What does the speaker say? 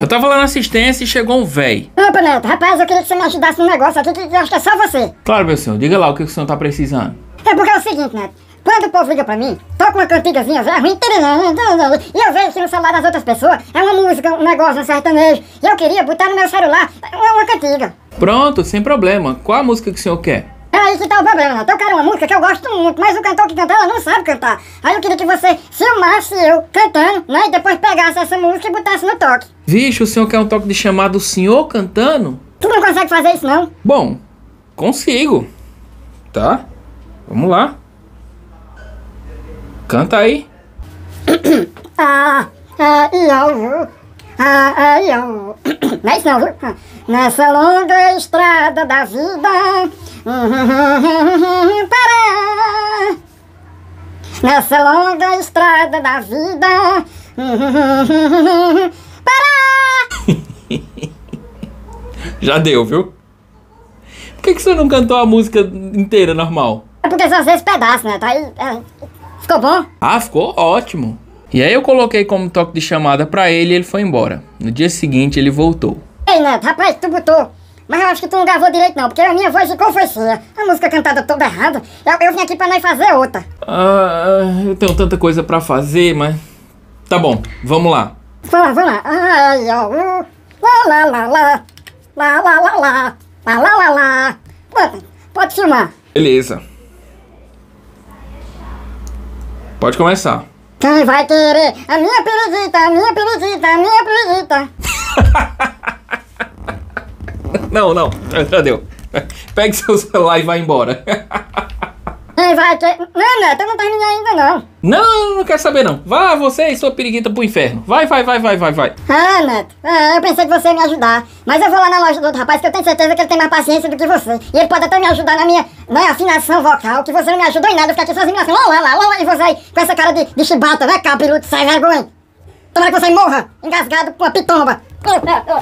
Eu tava lá na assistência e chegou um véi. Ah, Opa, Neto, rapaz, eu queria que você me ajudasse num negócio aqui que eu acho que é só você. Claro, meu senhor, diga lá o que o senhor tá precisando. É porque é o seguinte, Neto. Quando o povo liga pra mim, toca uma cantigazinha, é ruim, e eu vejo que no celular das outras pessoas é uma música, um negócio, um sertanejo, e eu queria botar no meu celular uma cantiga. Pronto, sem problema. Qual a música que o senhor quer? É aí que tá o problema, Neto. Eu quero uma música que eu gosto muito, mas o cantor que canta ela não sabe cantar. Aí eu queria que você filmasse eu cantando, né, e depois pegasse essa música e botasse no toque. Vixe, o senhor quer um toque de chamado senhor cantando? Tu não consegue fazer isso, não? Bom, consigo. Tá? Vamos lá. Canta aí. ah, ah, eu, ah, ah, eu. Não é isso não, viu? Nessa longa estrada da vida. Pará. Nessa longa estrada da vida. Já deu, viu? Por que, que você não cantou a música inteira normal? É porque só fez pedaço, né? Tá aí. É, ficou bom? Ah, ficou ótimo. E aí eu coloquei como toque de chamada pra ele e ele foi embora. No dia seguinte ele voltou. Ei, Neto, rapaz, tu botou. Mas eu acho que tu não gravou direito não, porque a minha voz ficou foi feia. A música cantada toda errada. Eu, eu vim aqui pra nós fazer outra. Ah, eu tenho tanta coisa pra fazer, mas... Tá bom, vamos lá. Vamos lá, vamos lá. Ai, ó, uh. lá, lá, lá, lá. Lá, lá, lá, lá. Lá, lá, lá, lá. Pode, pode filmar. Beleza. Pode começar. Quem vai querer? A minha peruzita, a minha peruzita, a minha peruzita. não, não. Já deu. Pega seu celular e vai embora. mãe vai ter. Não, Neto, eu não terminei ainda não. Não, não quero saber não. Vá você e sua periguita pro inferno. Vai, vai, vai, vai, vai, vai. Ah, Neto, ah, eu pensei que você ia me ajudar. Mas eu vou lá na loja do outro rapaz que eu tenho certeza que ele tem mais paciência do que você. E ele pode até me ajudar na minha na afinação vocal, que você não me ajudou em nada. Eu aqui sozinho assim, lá, lá, lá, e você aí com essa cara de, de chibata, né, cabeludo, sai vergonha. Tomara que você morra, engasgado com uma pitomba.